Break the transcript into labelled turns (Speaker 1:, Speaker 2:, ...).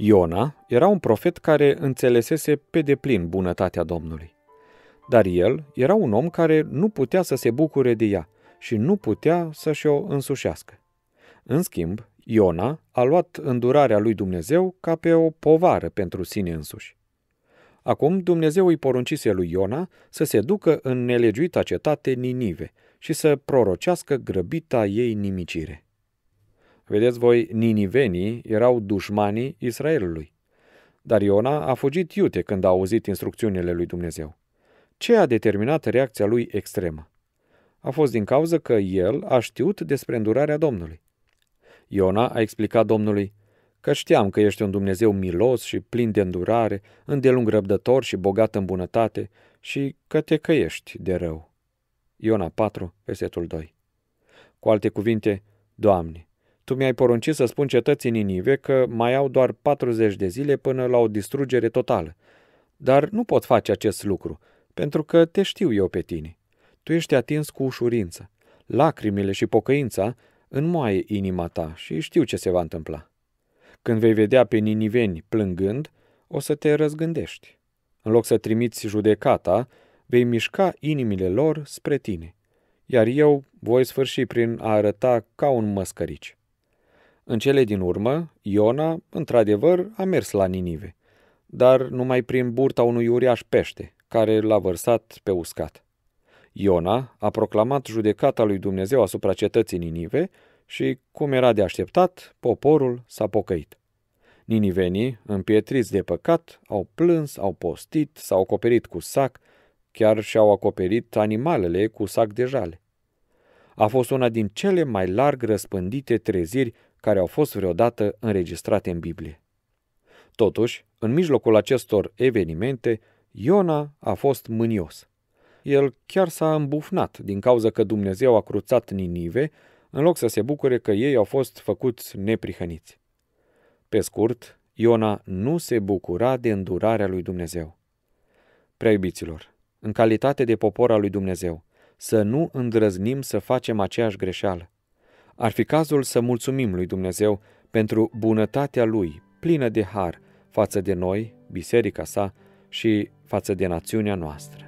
Speaker 1: Iona era un profet care înțelesese pe deplin bunătatea Domnului. Dar el era un om care nu putea să se bucure de ea și nu putea să și-o însușească. În schimb, Iona a luat îndurarea lui Dumnezeu ca pe o povară pentru sine însuși. Acum Dumnezeu îi poruncise lui Iona să se ducă în nelegiuita cetate Ninive și să prorocească grăbita ei nimicire. Vedeți voi, ninivenii erau dușmanii Israelului. Dar Iona a fugit iute când a auzit instrucțiunile lui Dumnezeu. Ce a determinat reacția lui extremă? A fost din cauza că el a știut despre îndurarea Domnului. Iona a explicat Domnului, că știam că ești un Dumnezeu milos și plin de îndurare, îndelung răbdător și bogat în bunătate și că te căiești de rău. Iona 4, versetul 2 Cu alte cuvinte, Doamne, tu mi-ai poruncit să spun cetății Ninive că mai au doar 40 de zile până la o distrugere totală. Dar nu pot face acest lucru, pentru că te știu eu pe tine. Tu ești atins cu ușurință. Lacrimile și pocăința înmoaie inima ta și știu ce se va întâmpla. Când vei vedea pe niniveni plângând, o să te răzgândești. În loc să trimiți judecata, vei mișca inimile lor spre tine, iar eu voi sfârși prin a arăta ca un măscărici. În cele din urmă, Iona, într-adevăr, a mers la Ninive, dar numai prin burta unui uriaș pește, care l-a vărsat pe uscat. Iona a proclamat judecata lui Dumnezeu asupra cetății Ninive și, cum era de așteptat, poporul s-a pocăit. Ninivenii, împietriți de păcat, au plâns, au postit, s-au acoperit cu sac, chiar și-au acoperit animalele cu sac de jale. A fost una din cele mai larg răspândite treziri care au fost vreodată înregistrate în Biblie. Totuși, în mijlocul acestor evenimente, Iona a fost mânios. El chiar s-a îmbufnat din cauza că Dumnezeu a cruțat Ninive, în loc să se bucure că ei au fost făcuți neprihăniți. Pe scurt, Iona nu se bucura de îndurarea lui Dumnezeu. Prea iubiților, în calitate de popor al lui Dumnezeu, să nu îndrăznim să facem aceeași greșeală. Ar fi cazul să mulțumim lui Dumnezeu pentru bunătatea lui, plină de har, față de noi, biserica sa și față de națiunea noastră.